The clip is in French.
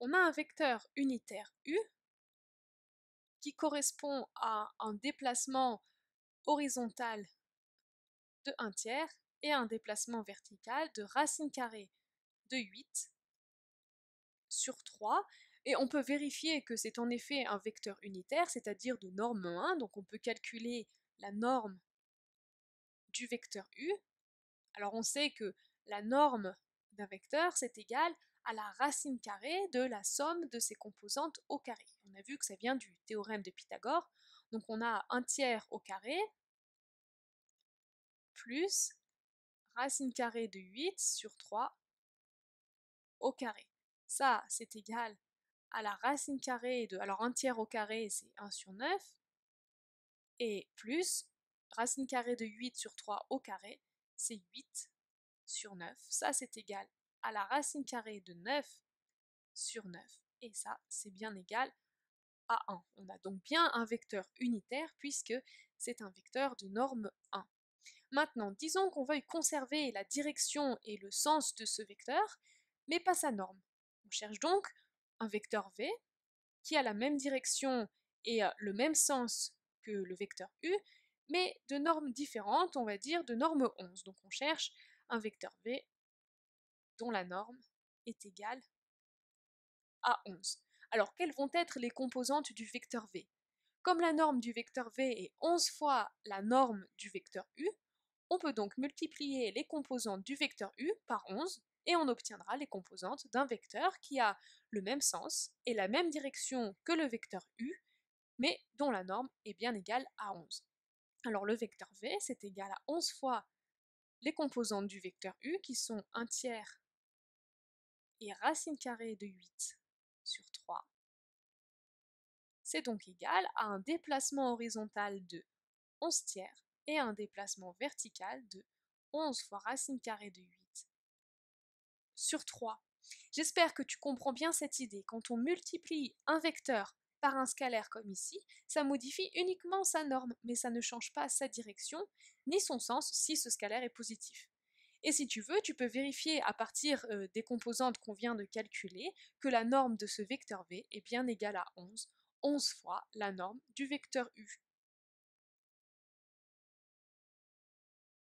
on a un vecteur unitaire U qui correspond à un déplacement horizontal de 1 tiers et un déplacement vertical de racine carrée de 8 sur 3. Et on peut vérifier que c'est en effet un vecteur unitaire, c'est-à-dire de norme 1, donc on peut calculer la norme du vecteur U. Alors on sait que la norme d'un vecteur, c'est égal à la racine carrée de la somme de ses composantes au carré. On a vu que ça vient du théorème de Pythagore, donc on a un tiers au carré plus racine carrée de 8 sur 3 au carré. Ça, c'est égal à la racine carrée de... Alors un tiers au carré, c'est 1 sur 9, et plus racine carrée de 8 sur 3 au carré, c'est 8 sur 9. Ça, c'est égal à la racine carrée de 9 sur 9. Et ça, c'est bien égal à 1. On a donc bien un vecteur unitaire puisque c'est un vecteur de norme 1. Maintenant, disons qu'on veuille conserver la direction et le sens de ce vecteur, mais pas sa norme. On cherche donc un vecteur v qui a la même direction et euh, le même sens que le vecteur u, mais de normes différentes, on va dire de norme 11. Donc on cherche un vecteur v dont la norme est égale à 11. Alors quelles vont être les composantes du vecteur V Comme la norme du vecteur V est 11 fois la norme du vecteur U, on peut donc multiplier les composantes du vecteur U par 11 et on obtiendra les composantes d'un vecteur qui a le même sens et la même direction que le vecteur U, mais dont la norme est bien égale à 11. Alors le vecteur V, c'est égal à 11 fois les composantes du vecteur U, qui sont un tiers et racine carrée de 8 sur 3. C'est donc égal à un déplacement horizontal de 11 tiers et un déplacement vertical de 11 fois racine carrée de 8 sur 3. J'espère que tu comprends bien cette idée. Quand on multiplie un vecteur par un scalaire comme ici, ça modifie uniquement sa norme, mais ça ne change pas sa direction ni son sens si ce scalaire est positif. Et si tu veux, tu peux vérifier à partir des composantes qu'on vient de calculer que la norme de ce vecteur V est bien égale à 11, 11 fois la norme du vecteur U.